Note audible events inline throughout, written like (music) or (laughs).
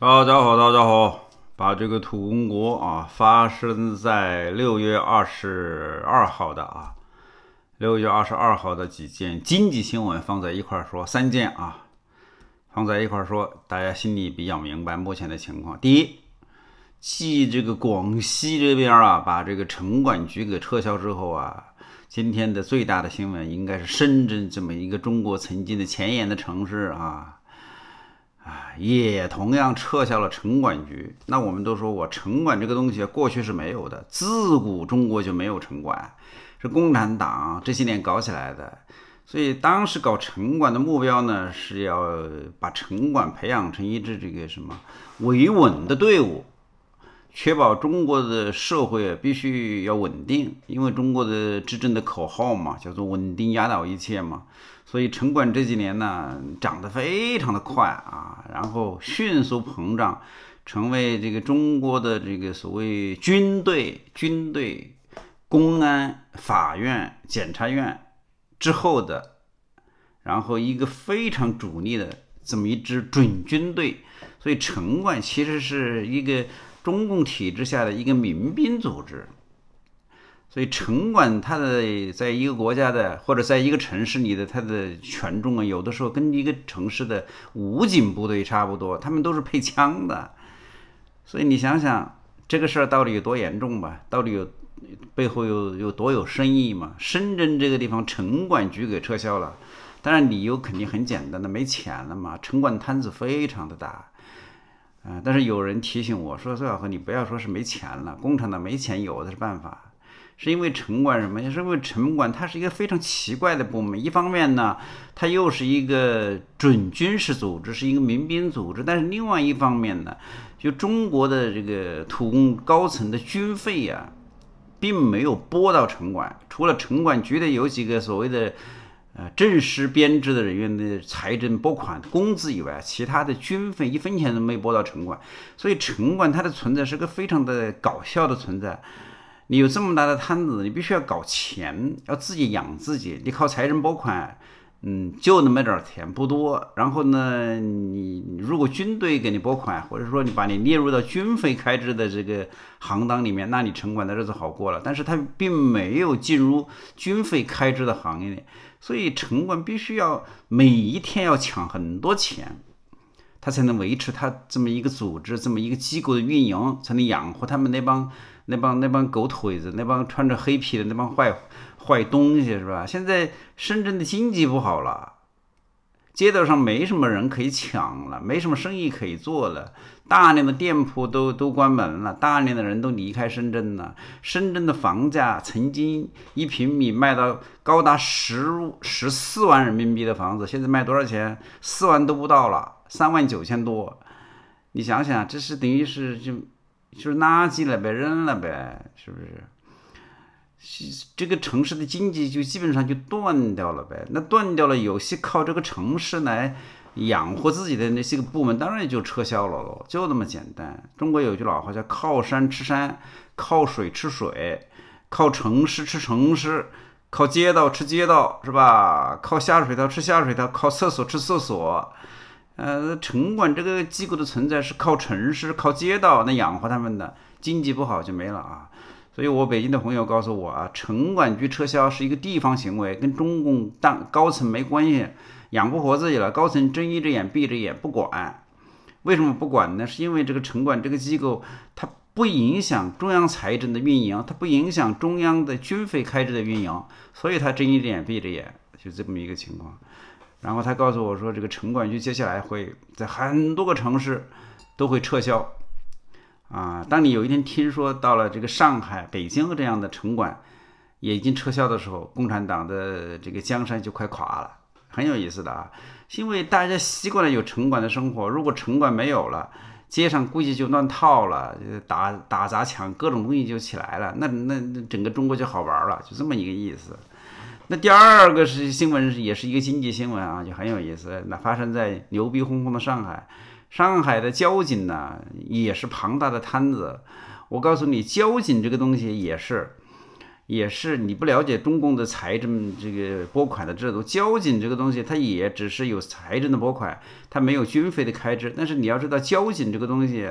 大家好，大家好，把这个土公国啊，发生在六月二十二号的啊，六月二十二号的几件经济新闻放在一块说，三件啊，放在一块说，大家心里比较明白目前的情况。第一，继这个广西这边啊，把这个城管局给撤销之后啊，今天的最大的新闻应该是深圳这么一个中国曾经的前沿的城市啊。啊，也同样撤销了城管局。那我们都说我城管这个东西过去是没有的，自古中国就没有城管，是共产党这些年搞起来的。所以当时搞城管的目标呢，是要把城管培养成一支这个什么维稳的队伍。确保中国的社会必须要稳定，因为中国的执政的口号嘛，叫做“稳定压倒一切”嘛。所以，城管这几年呢，涨得非常的快啊，然后迅速膨胀，成为这个中国的这个所谓军队、军队、公安、法院、检察院之后的，然后一个非常主力的这么一支准军队。所以，城管其实是一个。中共体制下的一个民兵组织，所以城管他的在一个国家的或者在一个城市里的他的权重啊，有的时候跟一个城市的武警部队差不多，他们都是配枪的。所以你想想这个事儿到底有多严重吧？到底有背后有有多有深意嘛？深圳这个地方城管局给撤销了，当然理由肯定很简单的，没钱了嘛。城管摊子非常的大。啊！但是有人提醒我说：“孙小河，你不要说是没钱了，工厂的没钱有的是办法，是因为城管什么？是因为城管它是一个非常奇怪的部门。一方面呢，它又是一个准军事组织，是一个民兵组织；但是另外一方面呢，就中国的这个土工高层的军费呀，并没有拨到城管，除了城管局的有几个所谓的。”呃，正式编制的人员的财政拨款工资以外，其他的军费一分钱都没拨到城管，所以城管它的存在是个非常的搞笑的存在。你有这么大的摊子，你必须要搞钱，要自己养自己，你靠财政拨款。嗯，就那么点儿钱，不多。然后呢，你如果军队给你拨款，或者说你把你列入到军费开支的这个行当里面，那你城管的日子好过了。但是他并没有进入军费开支的行业，所以城管必须要每一天要抢很多钱，他才能维持他这么一个组织、这么一个机构的运营，才能养活他们那帮。那帮那帮狗腿子，那帮穿着黑皮的那帮坏坏东西，是吧？现在深圳的经济不好了，街道上没什么人可以抢了，没什么生意可以做了，大量的店铺都都关门了，大量的人都离开深圳了。深圳的房价曾经一平米卖到高达十十四万人民币的房子，现在卖多少钱？四万都不到啦，三万九千多。你想想，这是等于是就。就是垃圾了呗，扔了呗，是不是？这个城市的经济就基本上就断掉了呗。那断掉了，有些靠这个城市来养活自己的那些个部门，当然也就撤销了喽，就那么简单。中国有句老话叫“靠山吃山，靠水吃水，靠城市吃城市，靠街道吃街道”，是吧？靠下水道吃下水道，靠厕所吃厕所。呃，城管这个机构的存在是靠城市、靠街道来养活他们的，经济不好就没了啊。所以我北京的朋友告诉我啊，城管局撤销是一个地方行为，跟中共当高层没关系，养不活自己了，高层睁一只眼闭一只眼不管。为什么不管呢？是因为这个城管这个机构它不影响中央财政的运营，它不影响中央的军费开支的运营，所以它睁一只眼闭一只眼，就这么一个情况。然后他告诉我说，这个城管局接下来会在很多个城市都会撤销。啊，当你有一天听说到了这个上海、北京这样的城管也已经撤销的时候，共产党的这个江山就快垮了，很有意思的啊。因为大家习惯了有城管的生活，如果城管没有了，街上估计就乱套了，打打砸抢各种东西就起来了，那那整个中国就好玩了，就这么一个意思。那第二个是新闻，也是一个经济新闻啊，就很有意思。那发生在牛逼哄哄的上海，上海的交警呢，也是庞大的摊子。我告诉你，交警这个东西也是，也是你不了解中共的财政这个拨款的制度，交警这个东西它也只是有财政的拨款，它没有军费的开支。但是你要知道，交警这个东西。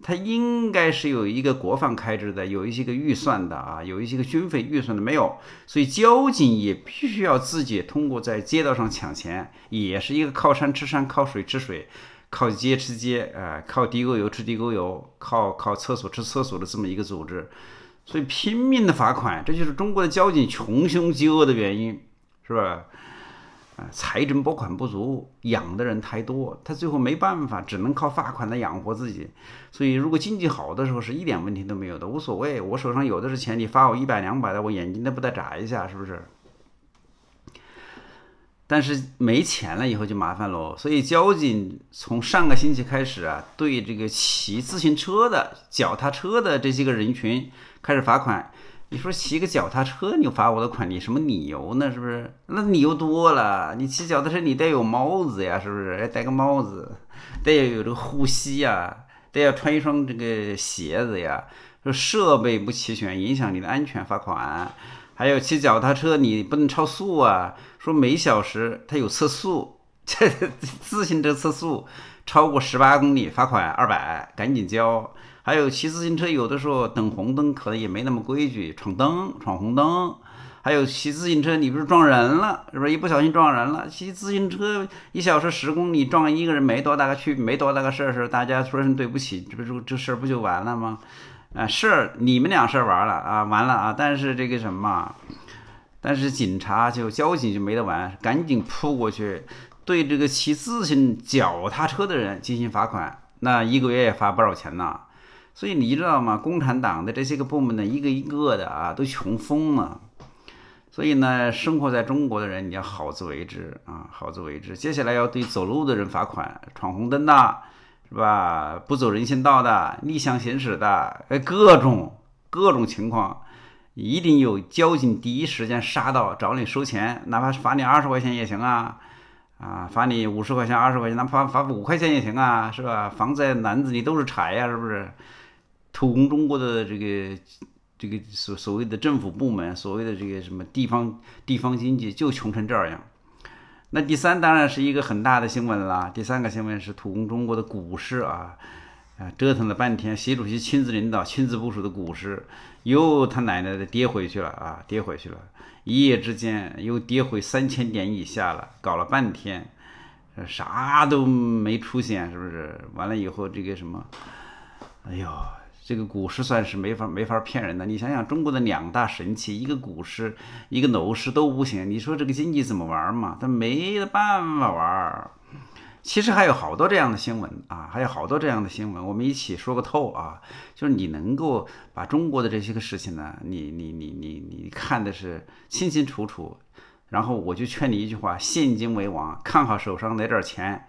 他应该是有一个国防开支的，有一些个预算的啊，有一些个军费预算的没有，所以交警也必须要自己通过在街道上抢钱，也是一个靠山吃山、靠水吃水、靠街吃街啊，靠地沟油吃地沟油、靠靠厕所吃厕所的这么一个组织，所以拼命的罚款，这就是中国的交警穷凶极恶的原因，是吧？啊，财政拨款不足，养的人太多，他最后没办法，只能靠罚款来养活自己。所以，如果经济好的时候，是一点问题都没有的，无所谓。我手上有的是钱，你罚我一百两百的，我眼睛都不带眨一下，是不是？但是没钱了以后就麻烦喽。所以，交警从上个星期开始啊，对这个骑自行车的、脚踏车的这些个人群开始罚款。你说骑个脚踏车，你罚我的款，你什么理由呢？是不是？那理由多了，你骑脚踏车你得有帽子呀，是不是？哎，戴个帽子，得要有这个护膝呀，得要穿一双这个鞋子呀。说设备不齐全，影响你的安全，罚款。还有骑脚踏车你不能超速啊。说每小时它有测速，这 (laughs) 自行车测速超过十八公里罚款二百，赶紧交。还有骑自行车，有的时候等红灯可能也没那么规矩，闯灯、闯红灯。还有骑自行车，你不是撞人了是不是一不小心撞人了，骑自行车一小时十公里撞一个人，没多大个去，没多大个事儿事大家说声对不起，这不就这事儿不就完了吗？啊，事儿你们俩事儿完了啊，完了啊。但是这个什么，但是警察就交警就没得玩，赶紧扑过去对这个骑自行脚踏车的人进行罚款，那一个月也罚不少钱呢。所以你知道吗？共产党的这些个部门呢，一个一个的啊，都穷疯了。所以呢，生活在中国的人，你要好自为之啊，好自为之。接下来要对走路的人罚款，闯红灯的，是吧？不走人行道的，逆向行驶的，各种各种情况，一定有交警第一时间杀到找你收钱，哪怕是罚你二十块钱也行啊，啊，罚你五十块钱、二十块钱，哪怕罚五块钱也行啊，是吧？房子篮子里都是柴呀，是不是？土工中国的这个这个所所谓的政府部门，所谓的这个什么地方地方经济就穷成这样。那第三当然是一个很大的新闻了。第三个新闻是土工中国的股市啊，啊折腾了半天，习主席亲自领导、亲自部署的股市，又他奶奶的跌回去了啊，跌回去了，一夜之间又跌回三千点以下了。搞了半天，啥都没出现，是不是？完了以后这个什么，哎呦。这个股市算是没法没法骗人的，你想想中国的两大神器，一个股市，一个楼市都不行，你说这个经济怎么玩嘛？他没得办法玩。其实还有好多这样的新闻啊，还有好多这样的新闻，我们一起说个透啊。就是你能够把中国的这些个事情呢，你你你你你看的是清清楚楚，然后我就劝你一句话：现金为王，看好手上那点钱。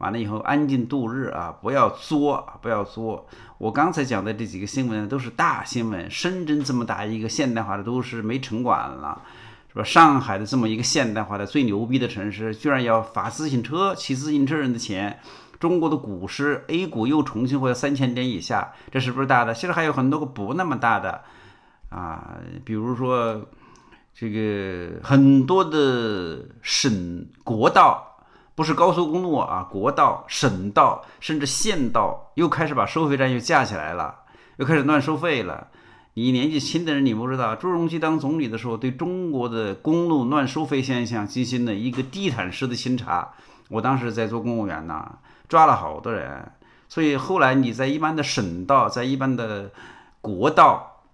完了以后安静度日啊，不要作，不要作。我刚才讲的这几个新闻都是大新闻。深圳这么大一个现代化的都市没城管了，是吧？上海的这么一个现代化的最牛逼的城市，居然要罚自行车骑自行车人的钱。中国的股市 A 股又重新回到三千点以下，这是不是大的？其实还有很多个不那么大的啊，比如说这个很多的省国道。不是高速公路啊，国道、省道甚至县道，又开始把收费站又架起来了，又开始乱收费了。你年纪轻的人，你不知道，朱镕基当总理的时候，对中国的公路乱收费现象进行了一个地毯式的清查。我当时在做公务员呢，抓了好多人。所以后来你在一般的省道，在一般的国道，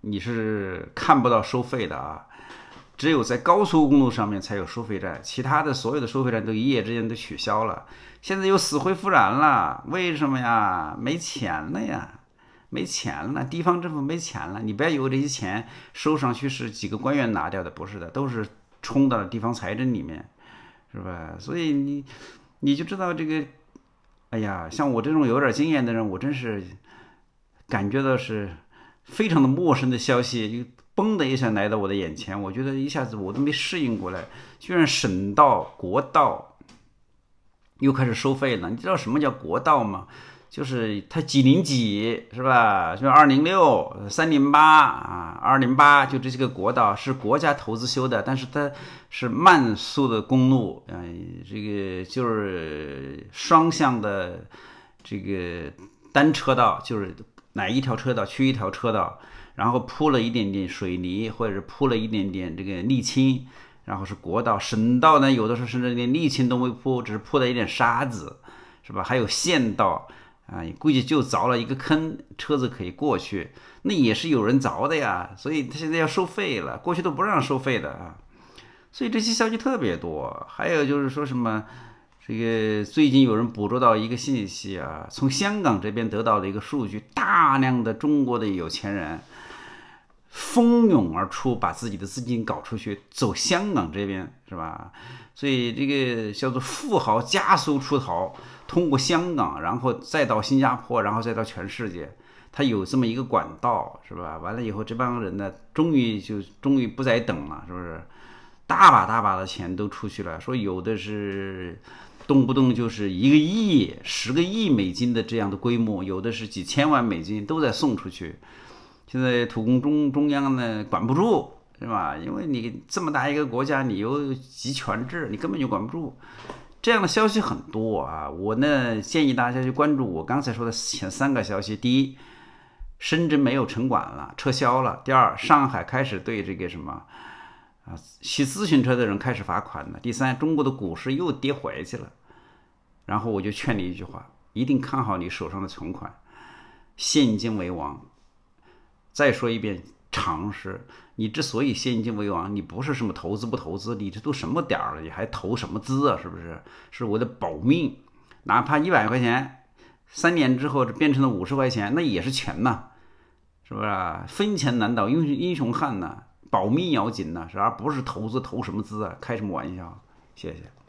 你是看不到收费的啊。只有在高速公路上面才有收费站，其他的所有的收费站都一夜之间都取消了，现在又死灰复燃了，为什么呀？没钱了呀，没钱了，地方政府没钱了。你不要以为这些钱收上去是几个官员拿掉的，不是的，都是充到了地方财政里面，是吧？所以你，你就知道这个，哎呀，像我这种有点经验的人，我真是感觉到是非常的陌生的消息。嘣的一下来到我的眼前，我觉得一下子我都没适应过来，居然省道、国道又开始收费了。你知道什么叫国道吗？就是它几零几是吧？就二零六、三零八啊、二零八，就这些个国道是国家投资修的，但是它是慢速的公路，嗯，这个就是双向的这个单车道，就是哪一条车道去一条车道。然后铺了一点点水泥，或者是铺了一点点这个沥青，然后是国道、省道呢，有的时候甚至连沥青都没铺，只是铺了一点沙子，是吧？还有县道啊，估计就凿了一个坑，车子可以过去，那也是有人凿的呀。所以他现在要收费了，过去都不让收费的啊。所以这些消息特别多。还有就是说什么，这个最近有人捕捉到一个信息啊，从香港这边得到的一个数据，大量的中国的有钱人。蜂拥而出，把自己的资金搞出去，走香港这边是吧？所以这个叫做富豪加速出逃，通过香港，然后再到新加坡，然后再到全世界，他有这么一个管道是吧？完了以后，这帮人呢，终于就终于不再等了，是不是？大把大把的钱都出去了，说有的是动不动就是一个亿、十个亿美金的这样的规模，有的是几千万美金都在送出去。现在土公中中央呢管不住是吧？因为你这么大一个国家，你又集权制，你根本就管不住。这样的消息很多啊！我呢建议大家去关注我刚才说的前三个消息：第一，深圳没有城管了，撤销了；第二，上海开始对这个什么啊骑自行车的人开始罚款了；第三，中国的股市又跌回去了。然后我就劝你一句话：一定看好你手上的存款，现金为王。再说一遍常识，你之所以现金为王，你不是什么投资不投资，你这都什么点儿了，你还投什么资啊？是不是？是我的保命，哪怕一百块钱，三年之后这变成了五十块钱，那也是钱呐，是不是？分钱难倒英雄英雄汉呐，保命要紧呐、是而不是投资投什么资啊？开什么玩笑？谢谢。